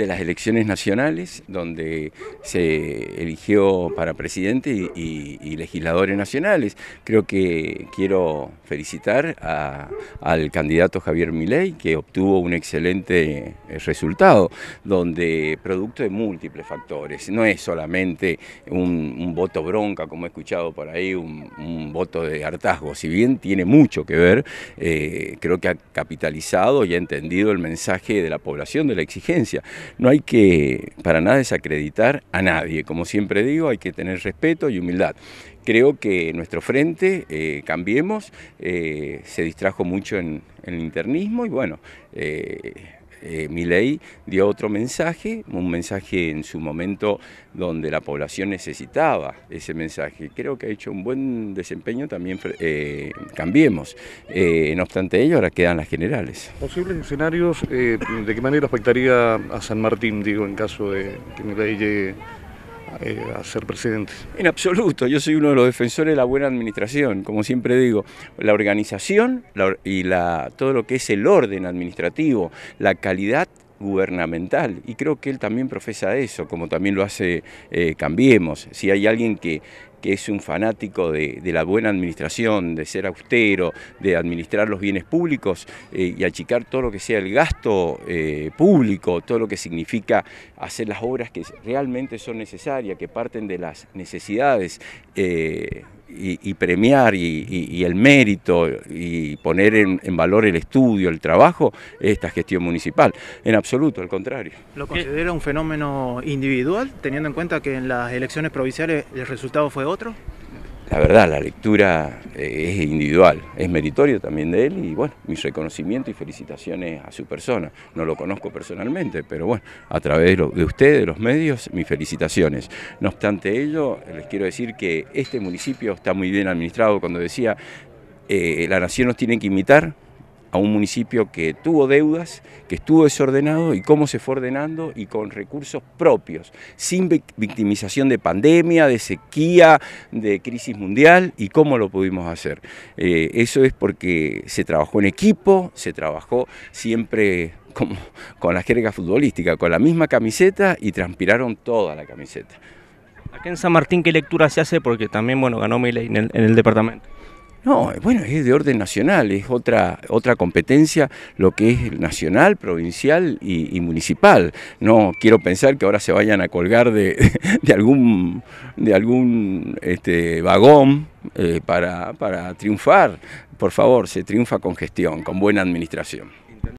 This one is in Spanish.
de las elecciones nacionales, donde se eligió para presidente y, legisladores nacionales. Creo que quiero felicitar a, al candidato Javier Milei, que obtuvo un excelente eh, resultado, donde producto de múltiples factores, no es solamente un, voto bronca, como he escuchado por ahí, un, voto de hartazgo, si bien tiene mucho que ver, eh, creo que ha capitalizado y ha entendido el mensaje de la población, de la exigencia. No hay que para nada desacreditar a nadie, como siempre digo, hay que tener respeto y humildad. Creo que nuestro frente, eh, cambiemos, eh, se distrajo mucho en, el internismo y bueno, eh, eh, mi Milei dio otro mensaje, un mensaje en su momento donde la población necesitaba ese mensaje. Creo que ha hecho un buen desempeño también, eh, cambiemos. Eh, no obstante ello, ahora quedan las generales. ¿Posibles escenarios, de qué manera afectaría a San Martín, digo, en caso de que Milei llegue? Eh, a ser presidente? En absoluto, yo soy uno de los defensores de la buena administración, como siempre digo, la organización y la, todo lo que es el orden administrativo, la calidad gubernamental y creo que él también profesa eso, como también lo hace eh, Cambiemos. Si hay alguien que que es un fanático de, la buena administración, de ser austero, de administrar los bienes públicos eh, y achicar todo lo que sea el gasto eh, público, todo lo que significa hacer las obras que realmente son necesarias, que parten de las necesidades. Eh, y, premiar y, el mérito y poner en, en, valor el estudio, el trabajo, esta gestión municipal. En absoluto, al contrario. ¿Lo considera un fenómeno individual, teniendo en cuenta que en las elecciones provinciales el resultado fue otro? La verdad, la lectura eh, es individual, es meritorio también de él y bueno, mi reconocimiento y felicitaciones a su persona. No lo conozco personalmente, pero bueno, a través de usted, de los medios, mis felicitaciones. No obstante ello, les quiero decir que este municipio está muy bien administrado. Cuando decía, eh, la nación nos tiene que imitar, a un municipio que tuvo deudas, que estuvo desordenado y cómo se fue ordenando y con recursos propios, sin victimización de pandemia, de sequía, de crisis mundial y cómo lo pudimos hacer. Eh, eso es porque se trabajó en equipo, se trabajó siempre como, con la jerga futbolística, con la misma camiseta y transpiraron toda la camiseta. ¿Aquí en San Martín, ¿qué lectura se hace? Porque también, bueno, ganó Miley en el departamento. No, bueno, es de orden nacional, es otra, otra competencia lo que es nacional, provincial y, municipal. No quiero pensar que ahora se vayan a colgar de, de algún, de algún este, vagón eh, para, para triunfar. Por favor, se triunfa con gestión, con buena administración.